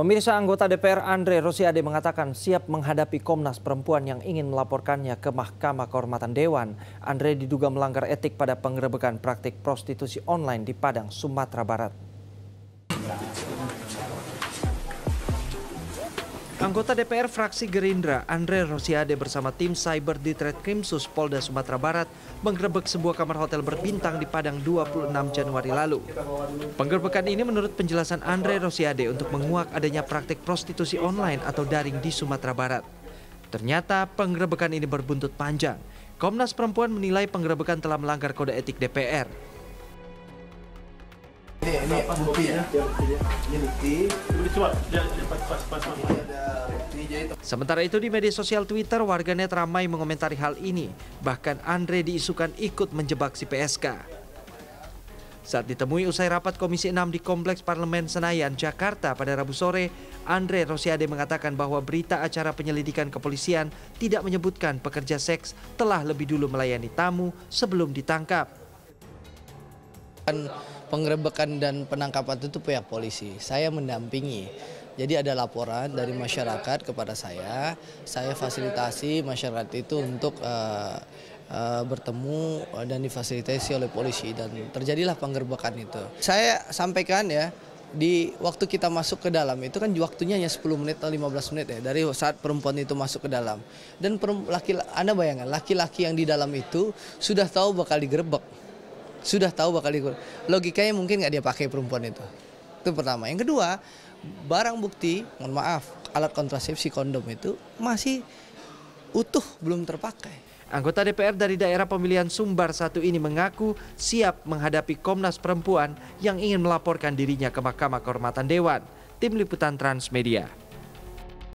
Pemirsa anggota DPR Andre Rosiade mengatakan siap menghadapi Komnas Perempuan yang ingin melaporkannya ke Mahkamah Kehormatan Dewan. Andre diduga melanggar etik pada penggerebekan praktik prostitusi online di Padang, Sumatera Barat. Anggota DPR fraksi Gerindra, Andre Rosiade bersama tim cyber di Krimsus Polda Sumatera Barat menggerebek sebuah kamar hotel berbintang di Padang 26 Januari lalu. Penggerbekan ini menurut penjelasan Andre Rosiade untuk menguak adanya praktik prostitusi online atau daring di Sumatera Barat. Ternyata penggerebekan ini berbuntut panjang. Komnas Perempuan menilai penggerebekan telah melanggar kode etik DPR. Ini, ini bukti ya. Ini bukti. Ini coba, pas, pas, Sementara itu di media sosial Twitter warganet ramai mengomentari hal ini. Bahkan Andre diisukan ikut menjebak si PSK. Saat ditemui usai rapat Komisi 6 di Kompleks Parlemen Senayan, Jakarta pada Rabu sore, Andre Rosiade mengatakan bahwa berita acara penyelidikan kepolisian tidak menyebutkan pekerja seks telah lebih dulu melayani tamu sebelum ditangkap. Penggerebekan dan penangkapan itu pihak polisi. Saya mendampingi jadi ada laporan dari masyarakat kepada saya, saya fasilitasi masyarakat itu untuk uh, uh, bertemu eh, dan difasilitasi oleh polisi dan terjadilah penggerbekan itu. Saya sampaikan ya di waktu kita masuk ke dalam itu kan waktunya hanya 10 menit atau 15 menit ya dari saat perempuan itu masuk ke dalam. Dan laki Anda bayangkan laki-laki yang di dalam itu sudah tahu bakal digerebek. Sudah tahu bakal digerebek. Logikanya mungkin nggak dia pakai perempuan itu. Itu pertama. Yang kedua, barang bukti, mohon maaf, alat kontrasepsi kondom itu masih utuh, belum terpakai. Anggota DPR dari daerah pemilihan Sumbar satu ini mengaku siap menghadapi Komnas Perempuan yang ingin melaporkan dirinya ke Mahkamah Kehormatan Dewan. Tim Liputan Transmedia.